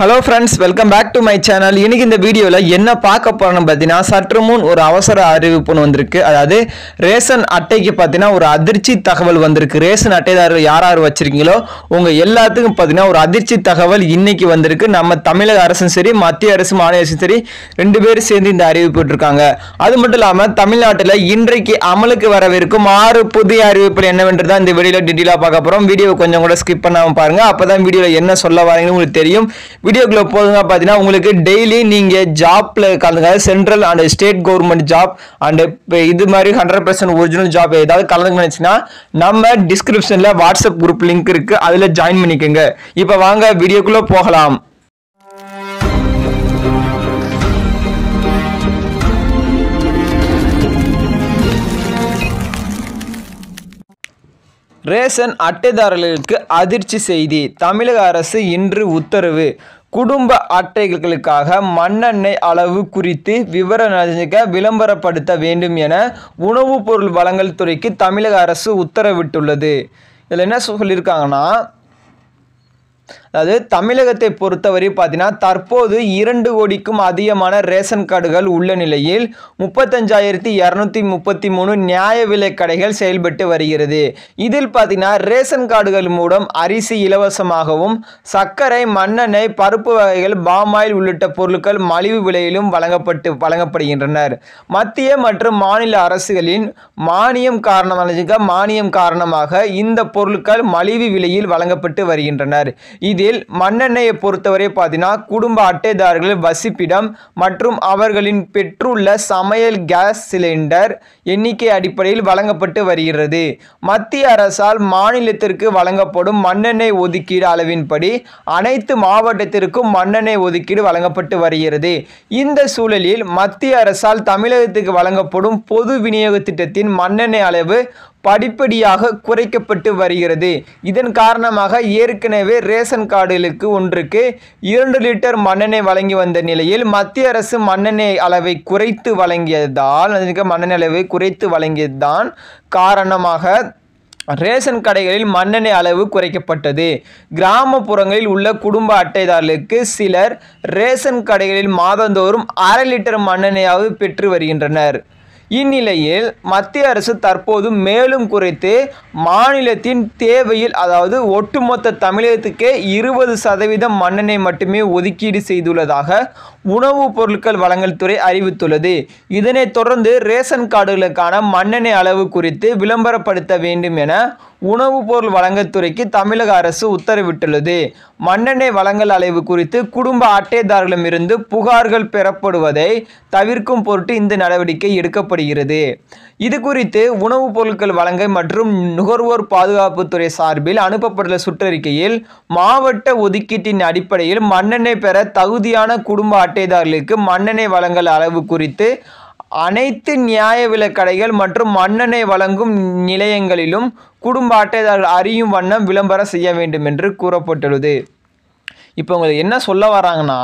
hello friends welcome back to my channel இன்றைக்கி இந்த வீடியோவில் என்ன பார்க்க போகிறோம்னு பார்த்தீங்கன்னா சற்று முன் ஒரு அவசர அறிவிப்புன்னு வந்திருக்கு அதாவது ரேஷன் அட்டைக்கு பார்த்தீங்கன்னா ஒரு அதிர்ச்சி தகவல் வந்திருக்கு ரேஷன் அட்டைதாரர் யார் யார் வச்சுருக்கீங்களோ உங்கள் எல்லாத்துக்கும் பார்த்தீங்கன்னா ஒரு அதிர்ச்சி தகவல் இன்றைக்கி வந்திருக்கு நம்ம தமிழக அரசும் சரி மத்திய அரசு மாநில அரசும் சரி ரெண்டு பேரும் சேர்ந்து இந்த அறிவிப்பு அறிவிப்பிட்டிருக்காங்க அது மட்டும் இல்லாமல் தமிழ்நாட்டில் இன்றைக்கு அமலுக்கு வரவிருக்கும் ஆறு புதிய அறிவிப்புகள் என்னவென்று தான் இந்த வீடியோவில் டீட்டெயிலாக பார்க்க போகிறோம் வீடியோ கொஞ்சம் கூட ஸ்கிப் பண்ணாமல் பாருங்கள் அப்போ தான் வீடியோவில் என்ன சொல்ல வரீங்கன்னு உங்களுக்கு தெரியும் வீடியோக்குள்ள போதுங்க பார்த்தீங்கன்னா உங்களுக்கு டெய்லி நீங்கள் ஜாப்பில் கலந்துங்க central and state government job and இது மாதிரி ஹண்ட்ரட் பர்சன்ட் ஒரிஜினல் ஜாப் ஏதாவது கலந்துங்க நினச்சின்னா நம்ம டிஸ்கிரிப்ஷனில் வாட்ஸ்அப் குரூப் லிங்க் இருக்குது அதில் ஜாயின் பண்ணிக்கோங்க இப்போ வாங்க வீடியோக்குள்ளே போகலாம் ரேஷன் அட்டைதாரர்களுக்கு அதிர்ச்சி செய்தி தமிழக அரசு இன்று உத்தரவு குடும்ப அட்டைகளுக்காக மண்ணெண்ணெய் அளவு குறித்து விவரம் அறிஞ்சிக்க விளம்பரப்படுத்த வேண்டும் என உணவுப் பொருள் வழங்கல் துறைக்கு தமிழக அரசு உத்தரவிட்டுள்ளது இதில் என்ன சொல்லியிருக்காங்கன்னா அதாவது தமிழகத்தை பொறுத்தவரை பார்த்தீங்கன்னா தற்போது இரண்டு கோடிக்கும் அதிகமான ரேஷன் கார்டுகள் உள்ள நிலையில் முப்பத்தஞ்சாயிரத்தி இரநூத்தி முப்பத்தி மூணு நியாய விலை கடைகள் செயல்பட்டு வருகிறது இதில் பார்த்தீங்கன்னா ரேஷன் கார்டுகள் மூலம் அரிசி இலவசமாகவும் சர்க்கரை மண்ணெண்ணெய் பருப்பு வகைகள் பாமாயில் உள்ளிட்ட பொருட்கள் மலிவு விலையிலும் வழங்கப்பட்டு வழங்கப்படுகின்றனர் மத்திய மற்றும் மாநில அரசுகளின் மானியம் காரணமாக மானியம் காரணமாக இந்த பொருட்கள் மலிவு விலையில் வழங்கப்பட்டு வருகின்றனர் இது இதில் மண்ணெண்ணெயை பொறுத்தவரை பார்த்தீங்கன்னா குடும்ப அட்டைதாரர்கள் வசிப்பிடம் மற்றும் அவர்களின் பெற்றுள்ள சமையல் கேஸ் சிலிண்டர் எண்ணிக்கை அடிப்படையில் வழங்கப்பட்டு வருகிறது மத்திய அரசால் மாநிலத்திற்கு வழங்கப்படும் மண்ணெண்ணெய் ஒதுக்கீடு அளவின்படி அனைத்து மாவட்டத்திற்கும் மண்ணெண்ணெய் ஒதுக்கீடு வழங்கப்பட்டு வருகிறது இந்த சூழலில் மத்திய அரசால் தமிழகத்துக்கு வழங்கப்படும் பொது விநியோக திட்டத்தின் மண்ணெண்ணெய் அளவு படிப்படியாக குறைக்கப்பட்டு வருகிறது இதன் காரணமாக ஏற்கனவே ரேஷன் கார்டுகளுக்கு ஒன்றுக்கு இரண்டு லிட்டர் மண்ணெண்ணெய் வழங்கி வந்த நிலையில் மத்திய அரசு மண்ணெண்ணெய் அளவை குறைத்து வழங்கியதால் மண்ணெண்ணெய் அளவை குறைத்து வழங்கியதுதான் காரணமாக ரேஷன் கடைகளில் மண்ணெண்ணெய் அளவு குறைக்கப்பட்டது கிராமப்புறங்களில் உள்ள குடும்ப அட்டைதாரர்களுக்கு சிலர் ரேஷன் கடைகளில் மாதந்தோறும் அரை லிட்டர் மண்ணெண்ணெயாவது பெற்று வருகின்றனர் இந்நிலையில் மத்திய அரசு தற்போது மேலும் குறைத்து மாநிலத்தின் தேவையில் அதாவது ஒட்டுமொத்த தமிழகத்துக்கே இருபது சதவீதம் மண்ணெண்ணெய் மட்டுமே ஒதுக்கீடு செய்துள்ளதாக உணவுப் பொருட்கள் வழங்கல் துறை அறிவித்துள்ளது இதனைத் தொடர்ந்து ரேஷன் கார்டுகளுக்கான மண்ணெண்ணெய் அளவு குறித்து விளம்பரப்படுத்த வேண்டும் என உணவுப் பொருள் வழங்கல் துறைக்கு தமிழக அரசு உத்தரவிட்டுள்ளது மண்ணெண்ணெய் வழங்கல் அளவு குறித்து குடும்ப அட்டைதாரர்களிடமிருந்து புகார்கள் பெறப்படுவதை தவிர்க்கும் பொருட்டு இந்த நடவடிக்கை எடுக்கப்படுகிறது இது குறித்து உணவுப் பொருட்கள் வழங்க மற்றும் நுகர்வோர் பாதுகாப்புத்துறை சார்பில் அனுப்பப்பட்டுள்ள சுற்றறிக்கையில் மாவட்ட ஒதுக்கீட்டின் அடிப்படையில் மண்ணெண்ணெய் பெற தகுதியான குடும்ப அட்டைதாரர்களுக்கு மண்ணெண்ணெய் வழங்கல் அளவு குறித்து அனைத்து நியாய விலக்கடைகள் மற்றும் மண்ணெண்ணெய் வழங்கும் நிலையங்களிலும் குடும்ப அட்டைதாரர்கள் அறியும் வண்ணம் விளம்பரம் செய்ய வேண்டும் என்று கூறப்பட்டுள்ளது இப்போ உங்களுக்கு என்ன சொல்ல வராங்கன்னா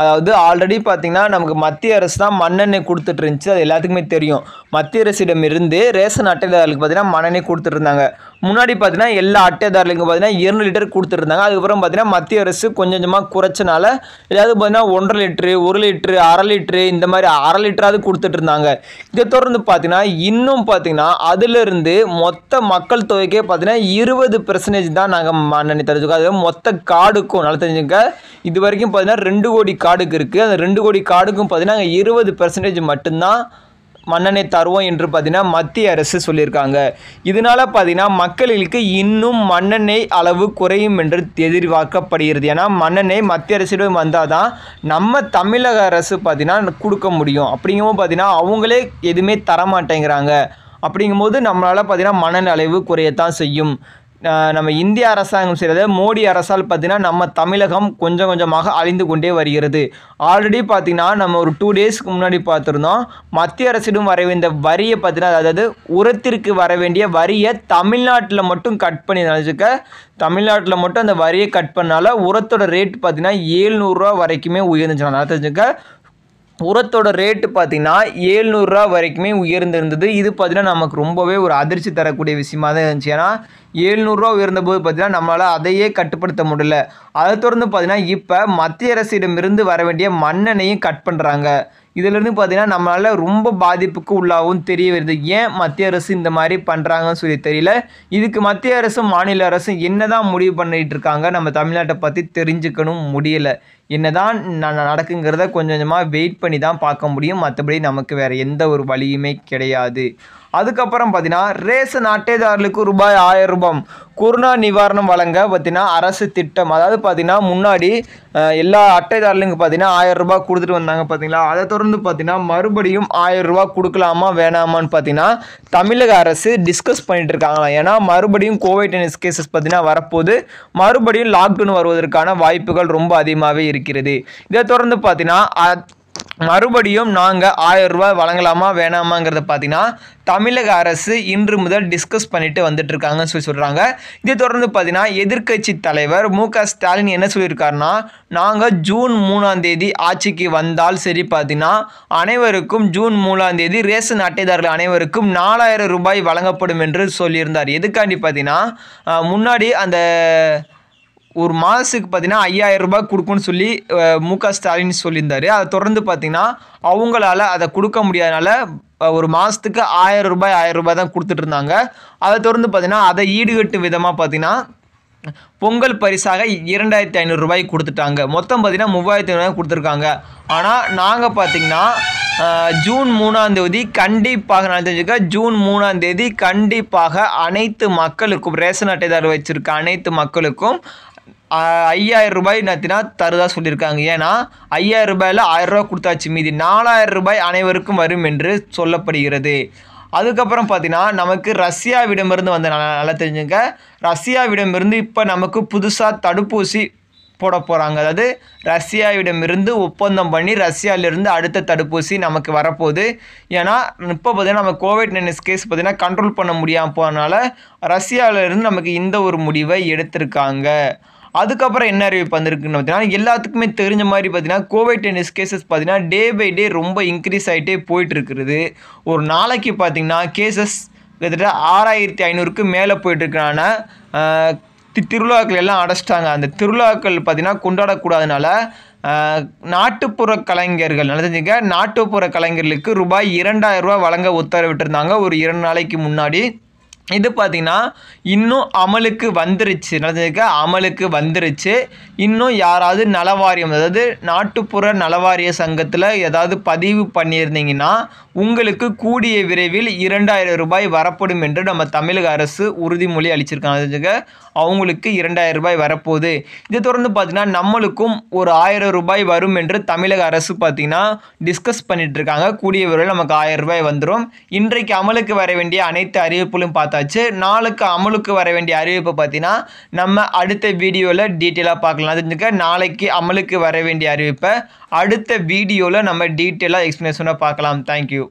அதாவது ஆல்ரெடி பார்த்திங்கன்னா நமக்கு மத்திய அரசு தான் மண்ணெண்ணெய் கொடுத்துட்டு இருந்துச்சு அது எல்லாத்துக்குமே தெரியும் மத்திய அரசிடம் இருந்து ரேஷன் அட்டைதாரர்களுக்கு பார்த்திங்கன்னா மண்ணெண்ணெய் கொடுத்துட்ருந்தாங்க முன்னாடி பார்த்தீங்கன்னா எல்லா அட்டைதாரர்களுக்கும் பார்த்தீங்கன்னா இரண்டு லிட்டர் கொடுத்துருந்தாங்க அதுக்கப்புறம் பார்த்தீங்கன்னா மத்திய அரசு கொஞ்சம் கொஞ்சமாக குறைச்சனால ஏதாவது பார்த்தீங்கன்னா ஒன்றரை லிட்டரு ஒரு லிட்டரு அரை லிட்டரு இந்த மாதிரி அரை லிட்டராவது கொடுத்துட்டு இருந்தாங்க இதை தொடர்ந்து பார்த்தீங்கன்னா இன்னும் பார்த்தீங்கன்னா அதிலிருந்து மொத்த மக்கள் தொகைக்கே பார்த்தீங்கன்னா இருபது பெர்சன்டேஜ் தான் நாங்கள் நினை தெரிஞ்சுக்கோ அது மொத்த காடுக்கும் நல்லா தெரிஞ்சுக்க இது வரைக்கும் பார்த்தீங்கன்னா ரெண்டு கோடி காடுக்கு இருக்குது அந்த ரெண்டு கோடி காடுக்கும் பார்த்தீங்கன்னா இருபது பெர்சன்டேஜ் மட்டும்தான் மன்னனை தருவோம் என்று பார்த்தீங்கன்னா மத்திய அரசு சொல்லியிருக்காங்க இதனால் பார்த்தீங்கன்னா மக்களுக்கு இன்னும் மண்ணெண்ணெய் அளவு குறையும் என்று எதிர்பார்க்கப்படுகிறது ஏன்னா மண்ணெண்ணெய் மத்திய அரசிடம் வந்தால் தான் நம்ம தமிழக அரசு பார்த்தீங்கன்னா கொடுக்க முடியும் அப்படிங்கும் பார்த்தீங்கன்னா அவங்களே எதுவுமே தரமாட்டேங்கிறாங்க அப்படிங்கும்போது நம்மளால் பார்த்தீங்கன்னா மணல் அளவு குறையத்தான் செய்யும் நம்ம இந்திய அரசாங்கம் செய்கிறது மோடி அரசால் பார்த்திங்கன்னா நம்ம தமிழகம் கொஞ்சம் கொஞ்சமாக அழிந்து கொண்டே வருகிறது ஆல்ரெடி பார்த்திங்கன்னா நம்ம ஒரு டூ டேஸ்க்கு முன்னாடி பார்த்துருந்தோம் மத்திய அரசிடம் வர வேண்டிய வரியை பார்த்திங்கன்னா அதாவது உரத்திற்கு வர வேண்டிய வரியை தமிழ்நாட்டில் மட்டும் கட் பண்ணி நினச்சிக்க தமிழ்நாட்டில் மட்டும் அந்த வரியை கட் பண்ணால உரத்தோட ரேட் பார்த்திங்கன்னா ஏழ்நூறுரூவா வரைக்குமே உயர்ந்துச்சு நான் உரத்தோட ரேட்டு பார்த்திங்கன்னா ஏழ்நூறுரூவா வரைக்குமே உயர்ந்திருந்தது இது பார்த்திங்கன்னா நமக்கு ரொம்பவே ஒரு அதிர்ச்சி தரக்கூடிய விஷயமா தான் இருந்துச்சு ஏன்னா ஏழ்நூறுரூவா உயர்ந்தபோது பார்த்திங்கன்னா நம்மளால் அதையே கட்டுப்படுத்த முடியல அதை தொடர்ந்து பார்த்திங்கன்னா இப்போ மத்திய அரசிடமிருந்து வர வேண்டிய மண்ணெண்ணையும் கட் பண்ணுறாங்க இதிலிருந்து பார்த்திங்கன்னா நம்மளால் ரொம்ப பாதிப்புக்கு உள்ளாகவும் தெரிய வருது ஏன் மத்திய அரசு இந்த மாதிரி பண்ணுறாங்கன்னு சொல்லி தெரியல இதுக்கு மத்திய அரசும் மாநில அரசும் என்ன தான் முடிவு பண்ணிகிட்டு இருக்காங்க நம்ம தமிழ்நாட்டை பற்றி தெரிஞ்சுக்கணும் முடியலை என்ன தான் நடக்குங்கிறத கொஞ்சம் கொஞ்சமாக வெயிட் பண்ணி தான் பார்க்க முடியும் மற்றபடி நமக்கு வேறு எந்த ஒரு வழியுமே கிடையாது அதுக்கப்புறம் பார்த்தீங்கன்னா ரேசன் அட்டைதாரர்களுக்கு ரூபாய் ஆயிரம் ரூபாய் கொரோனா நிவாரணம் வழங்க பார்த்தீங்கன்னா அரசு திட்டம் அதாவது பார்த்தீங்கன்னா முன்னாடி எல்லா அட்டைதாரர்களுக்கு பார்த்தீங்கன்னா ஆயிரம் ரூபாய் கொடுத்துட்டு வந்தாங்க பார்த்தீங்களா அதை தொடர்ந்து பார்த்தீங்கன்னா மறுபடியும் ஆயிரம் ரூபாய் கொடுக்கலாமா வேணாமான்னு பார்த்தீங்கன்னா தமிழக அரசு டிஸ்கஸ் பண்ணிட்டு இருக்காங்களாம் ஏன்னா மறுபடியும் கோவிட் கேசஸ் பார்த்தீங்கன்னா வரப்போது மறுபடியும் லாக்டவுன் வருவதற்கான வாய்ப்புகள் ரொம்ப அதிகமாகவே இருக்கிறது இதை தொடர்ந்து பார்த்தீங்கன்னா மறுபடியும் நாங்கள் ஆயிரம் ரூபாய் வழங்கலாமா வேணாமாங்கிறத பார்த்தீங்கன்னா தமிழக அரசு இன்று முதல் டிஸ்கஸ் பண்ணிட்டு வந்துட்டு இருக்காங்கன்னு சொல்லி சொல்கிறாங்க இதை தொடர்ந்து பார்த்தீங்கன்னா எதிர்கட்சி தலைவர் மு ஸ்டாலின் என்ன சொல்லியிருக்காருன்னா நாங்கள் ஜூன் மூணாம் தேதி ஆட்சிக்கு வந்தால் சரி பார்த்தீங்கன்னா அனைவருக்கும் ஜூன் மூணாம் தேதி ரேஷன் அட்டைதாரர்கள் அனைவருக்கும் நாலாயிரம் ரூபாய் வழங்கப்படும் என்று சொல்லியிருந்தார் எதுக்காண்டி பார்த்தீங்கன்னா முன்னாடி அந்த ஒரு மாதத்துக்கு பார்த்தீங்கன்னா ஐயாயிரம் ரூபாய் கொடுக்கும்னு சொல்லி மு க ஸ்டாலின் சொல்லியிருந்தார் அதை தொடர்ந்து பார்த்தீங்கன்னா அவங்களால அதை கொடுக்க முடியாதனால ஒரு மாதத்துக்கு ஆயிரம் ரூபாய் ஆயிரம் ரூபாய் தான் கொடுத்துட்டு இருந்தாங்க அதை தொடர்ந்து பார்த்திங்கன்னா அதை ஈடுகட்டும் விதமாக பார்த்தீங்கன்னா பொங்கல் பரிசாக இரண்டாயிரத்தி ரூபாய் கொடுத்துட்டாங்க மொத்தம் பார்த்திங்கன்னா மூவாயிரத்தி ஐநூறுரூவா கொடுத்துருக்காங்க ஆனால் நாங்கள் பார்த்தீங்கன்னா ஜூன் மூணாம் தேதி கண்டிப்பாக நான் தெரிஞ்சுக்க ஜூன் மூணாம் தேதி கண்டிப்பாக அனைத்து மக்களுக்கும் ரேஷன் அட்டைதார் வச்சுருக்க அனைத்து மக்களுக்கும் ஐயாயிரம் ரூபாய் என்னத்தினா தருதா சொல்லியிருக்காங்க ஏன்னா ஐயாயிரம் ரூபாயில் ஆயிரரூபா கொடுத்தாச்சு மீதி நாலாயிரம் ரூபாய் அனைவருக்கும் வரும் என்று சொல்லப்படுகிறது அதுக்கப்புறம் பார்த்தீங்கன்னா நமக்கு ரஷ்யாவிடமிருந்து வந்த நல்லா தெரிஞ்சுங்க ரஷ்யாவிடமிருந்து இப்போ நமக்கு புதுசாக தடுப்பூசி போட போகிறாங்க அதாவது ரஷ்யாவிடமிருந்து ஒப்பந்தம் பண்ணி ரஷ்யாவிலிருந்து அடுத்த தடுப்பூசி நமக்கு வரப்போகுது ஏன்னா இப்போ பார்த்திங்கன்னா நம்ம கோவிட் நைன்டீஸ் கேஸ் பார்த்திங்கன்னா கண்ட்ரோல் பண்ண முடியாமல் போனால ரஷ்யாவிலிருந்து நமக்கு இந்த ஒரு முடிவை எடுத்திருக்காங்க அதுக்கப்புறம் என்ன அறிவிப்பு வந்திருக்குன்னு பார்த்தீங்கன்னா எல்லாத்துக்குமே தெரிஞ்ச மாதிரி பார்த்தீங்கன்னா கோவிட் டென்னிஸ் கேசஸ் பார்த்தீங்கன்னா டே பை டே ரொம்ப இன்க்ரீஸ் ஆகிட்டே போயிட்டு இருக்குது ஒரு நாளைக்கு பார்த்தீங்கன்னா கேசஸ் கிட்டத்தட்ட ஆறாயிரத்தி ஐநூறுக்கு மேலே போயிட்டுருக்கான திருவிழாக்கள் எல்லாம் அடைச்சிட்டாங்க அந்த திருவிழாக்கள் பார்த்திங்கன்னா கொண்டாடக்கூடாதனால நாட்டுப்புற கலைஞர்கள் நல்லதுங்க நாட்டுப்புற கலைஞர்களுக்கு ரூபாய் இரண்டாயிரம் ரூபா வழங்க உத்தரவிட்டிருந்தாங்க ஒரு இரண்டு நாளைக்கு முன்னாடி இது பார்த்திங்கன்னா இன்னும் அமலுக்கு வந்துருச்சு நடந்ததுக்கு அமலுக்கு வந்துருச்சு இன்னும் யாராவது நலவாரியம் அதாவது நாட்டுப்புற நலவாரிய சங்கத்தில் ஏதாவது பதிவு பண்ணியிருந்தீங்கன்னா உங்களுக்கு கூடிய விரைவில் இரண்டாயிரம் ரூபாய் வரப்படும் என்று நம்ம தமிழக அரசு உறுதிமொழி அளிச்சிருக்காங்க அவங்களுக்கு இரண்டாயிரம் ரூபாய் வரப்போகுது இதை தொடர்ந்து பார்த்திங்கன்னா நம்மளுக்கும் ஒரு ஆயிரம் ரூபாய் வரும் என்று தமிழக அரசு பார்த்திங்கன்னா டிஸ்கஸ் பண்ணிகிட்ருக்காங்க கூடிய விரைவில் நமக்கு ஆயிரம் ரூபாய் வந்துடும் இன்றைக்கு அமலுக்கு வர வேண்டிய அனைத்து அறிவிப்புகளும் பார்த்தா பார்த்தாச்சு நாளுக்கு அமலுக்கு வர வேண்டிய அறிவிப்பு பார்த்தீங்கன்னா நம்ம அடுத்த வீடியோவில் டீட்டெயிலாக பார்க்கலாம் தெரிஞ்சுக்க நாளைக்கு அமலுக்கு வர வேண்டிய அறிவிப்பை அடுத்த வீடியோவில் நம்ம டீட்டெயிலாக எக்ஸ்ப்ளனேஷனாக பார்க்கலாம் தேங்க்யூ